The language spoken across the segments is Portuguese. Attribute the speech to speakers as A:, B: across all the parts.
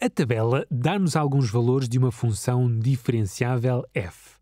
A: A tabela dá-nos alguns valores de uma função diferenciável f.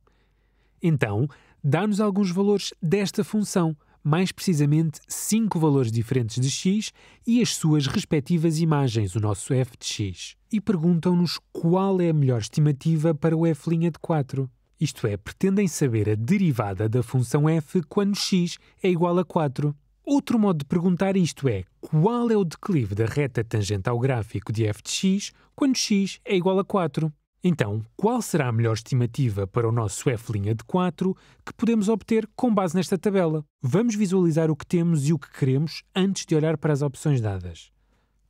A: Então, dá-nos alguns valores desta função, mais precisamente cinco valores diferentes de x e as suas respectivas imagens, o nosso f de x. E perguntam-nos qual é a melhor estimativa para o f' de 4. Isto é, pretendem saber a derivada da função f quando x é igual a 4. Outro modo de perguntar isto é qual é o declive da reta tangente ao gráfico de f de x quando x é igual a 4? Então, qual será a melhor estimativa para o nosso f' de 4 que podemos obter com base nesta tabela? Vamos visualizar o que temos e o que queremos antes de olhar para as opções dadas.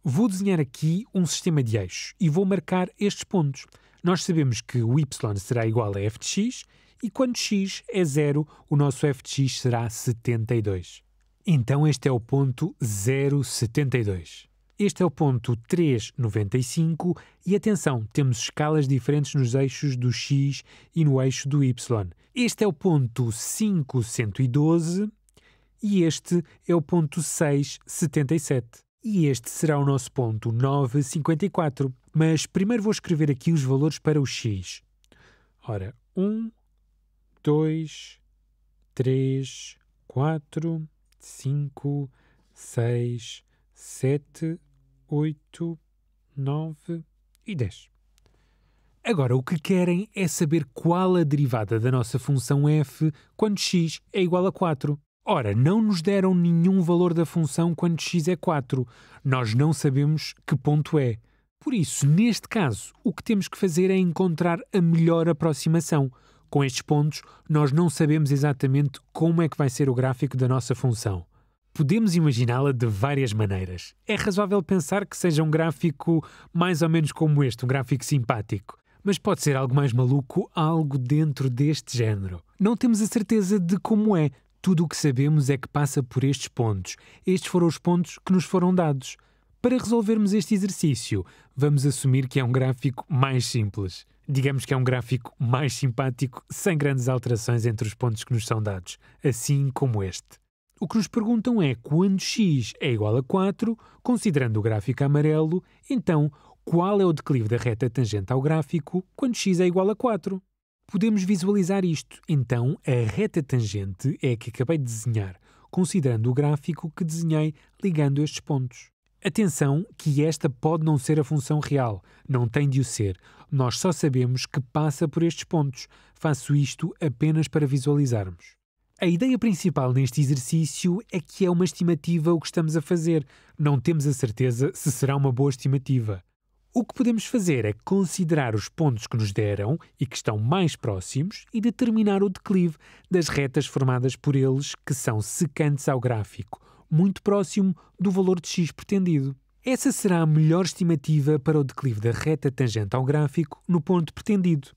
A: Vou desenhar aqui um sistema de eixos e vou marcar estes pontos. Nós sabemos que o y será igual a f de x e quando x é zero, o nosso f de x será 72. Então este é o ponto 072. Este é o ponto 395 e atenção, temos escalas diferentes nos eixos do x e no eixo do y. Este é o ponto 5112 e este é o ponto 677. E este será o nosso ponto 954. Mas primeiro vou escrever aqui os valores para o x. Ora, 1, 2, 3, 4, 5, 6, 7, 8, 9 e 10. Agora, o que querem é saber qual a derivada da nossa função f quando x é igual a 4. Ora, não nos deram nenhum valor da função quando x é 4. Nós não sabemos que ponto é. Por isso, neste caso, o que temos que fazer é encontrar a melhor aproximação. Com estes pontos, nós não sabemos exatamente como é que vai ser o gráfico da nossa função. Podemos imaginá-la de várias maneiras. É razoável pensar que seja um gráfico mais ou menos como este, um gráfico simpático. Mas pode ser algo mais maluco, algo dentro deste género. Não temos a certeza de como é. Tudo o que sabemos é que passa por estes pontos. Estes foram os pontos que nos foram dados. Para resolvermos este exercício, vamos assumir que é um gráfico mais simples. Digamos que é um gráfico mais simpático, sem grandes alterações entre os pontos que nos são dados, assim como este. O que nos perguntam é quando x é igual a 4, considerando o gráfico amarelo, então qual é o declive da reta tangente ao gráfico quando x é igual a 4? Podemos visualizar isto. Então, a reta tangente é a que acabei de desenhar, considerando o gráfico que desenhei ligando estes pontos. Atenção que esta pode não ser a função real, não tem de o ser. Nós só sabemos que passa por estes pontos. Faço isto apenas para visualizarmos. A ideia principal neste exercício é que é uma estimativa o que estamos a fazer. Não temos a certeza se será uma boa estimativa. O que podemos fazer é considerar os pontos que nos deram e que estão mais próximos e determinar o declive das retas formadas por eles que são secantes ao gráfico muito próximo do valor de x pretendido. Essa será a melhor estimativa para o declive da reta tangente ao gráfico no ponto pretendido.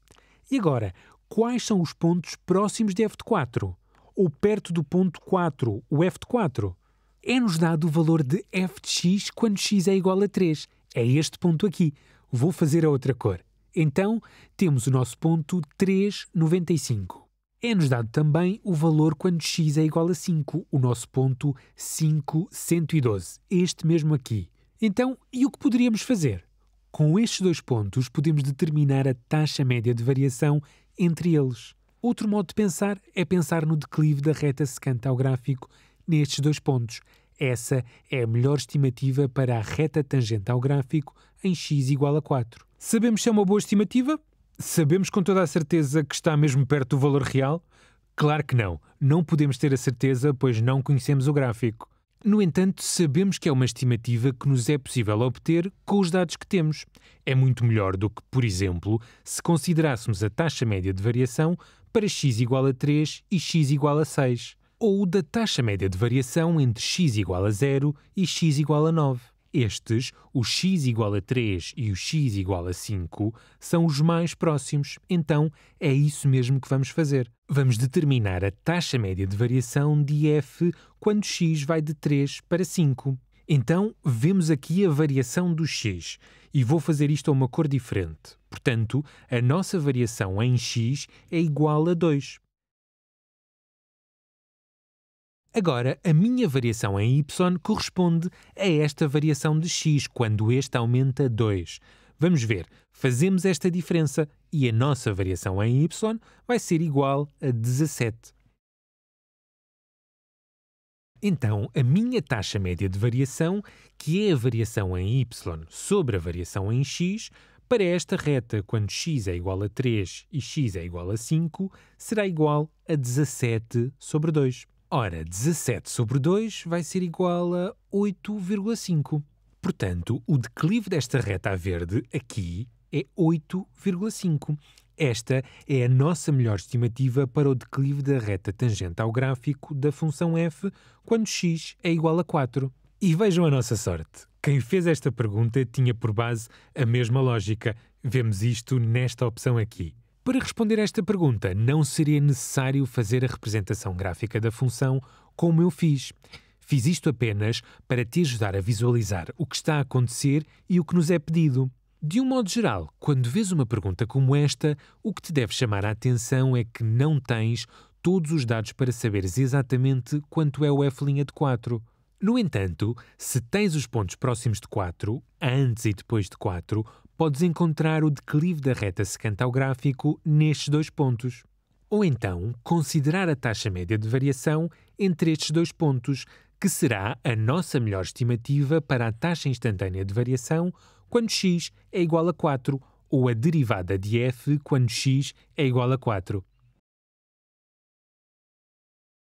A: E agora, quais são os pontos próximos de f de 4? Ou perto do ponto 4, o f de 4? É-nos dado o valor de f de x quando x é igual a 3. É este ponto aqui. Vou fazer a outra cor. Então, temos o nosso ponto 3,95. É-nos dado também o valor quando x é igual a 5, o nosso ponto 5112, este mesmo aqui. Então, e o que poderíamos fazer? Com estes dois pontos, podemos determinar a taxa média de variação entre eles. Outro modo de pensar é pensar no declive da reta secante ao gráfico nestes dois pontos. Essa é a melhor estimativa para a reta tangente ao gráfico em x igual a 4. Sabemos se é uma boa estimativa? Sabemos com toda a certeza que está mesmo perto do valor real? Claro que não. Não podemos ter a certeza, pois não conhecemos o gráfico. No entanto, sabemos que é uma estimativa que nos é possível obter com os dados que temos. É muito melhor do que, por exemplo, se considerássemos a taxa média de variação para x igual a 3 e x igual a 6, ou da taxa média de variação entre x igual a 0 e x igual a 9. Estes, o x igual a 3 e o x igual a 5, são os mais próximos, então é isso mesmo que vamos fazer. Vamos determinar a taxa média de variação de f quando x vai de 3 para 5. Então, vemos aqui a variação do x, e vou fazer isto a uma cor diferente. Portanto, a nossa variação em x é igual a 2. Agora, a minha variação em y corresponde a esta variação de x, quando este aumenta 2. Vamos ver, fazemos esta diferença e a nossa variação em y vai ser igual a 17. Então, a minha taxa média de variação, que é a variação em y sobre a variação em x, para esta reta, quando x é igual a 3 e x é igual a 5, será igual a 17 sobre 2. Ora, 17 sobre 2 vai ser igual a 8,5. Portanto, o declive desta reta a verde aqui é 8,5. Esta é a nossa melhor estimativa para o declive da reta tangente ao gráfico da função f quando x é igual a 4. E vejam a nossa sorte. Quem fez esta pergunta tinha por base a mesma lógica. Vemos isto nesta opção aqui. Para responder a esta pergunta, não seria necessário fazer a representação gráfica da função como eu fiz. Fiz isto apenas para te ajudar a visualizar o que está a acontecer e o que nos é pedido. De um modo geral, quando vês uma pergunta como esta, o que te deve chamar a atenção é que não tens todos os dados para saberes exatamente quanto é o f' de 4. No entanto, se tens os pontos próximos de 4, antes e depois de 4, podes encontrar o declive da reta secante ao gráfico nestes dois pontos. Ou então, considerar a taxa média de variação entre estes dois pontos, que será a nossa melhor estimativa para a taxa instantânea de variação quando x é igual a 4, ou a derivada de f quando x é igual a 4.